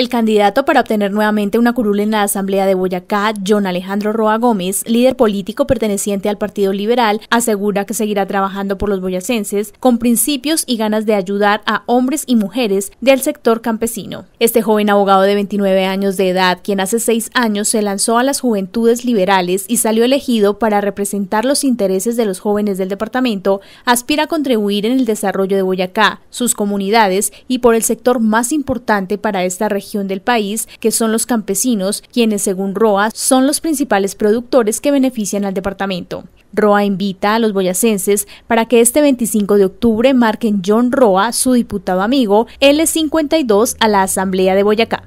El candidato para obtener nuevamente una curul en la Asamblea de Boyacá, John Alejandro Roa Gómez, líder político perteneciente al Partido Liberal, asegura que seguirá trabajando por los boyacenses con principios y ganas de ayudar a hombres y mujeres del sector campesino. Este joven abogado de 29 años de edad, quien hace seis años se lanzó a las juventudes liberales y salió elegido para representar los intereses de los jóvenes del departamento, aspira a contribuir en el desarrollo de Boyacá, sus comunidades y por el sector más importante para esta región del país, que son los campesinos, quienes según Roa son los principales productores que benefician al departamento. Roa invita a los boyacenses para que este 25 de octubre marquen John Roa, su diputado amigo, L52, a la Asamblea de Boyacá.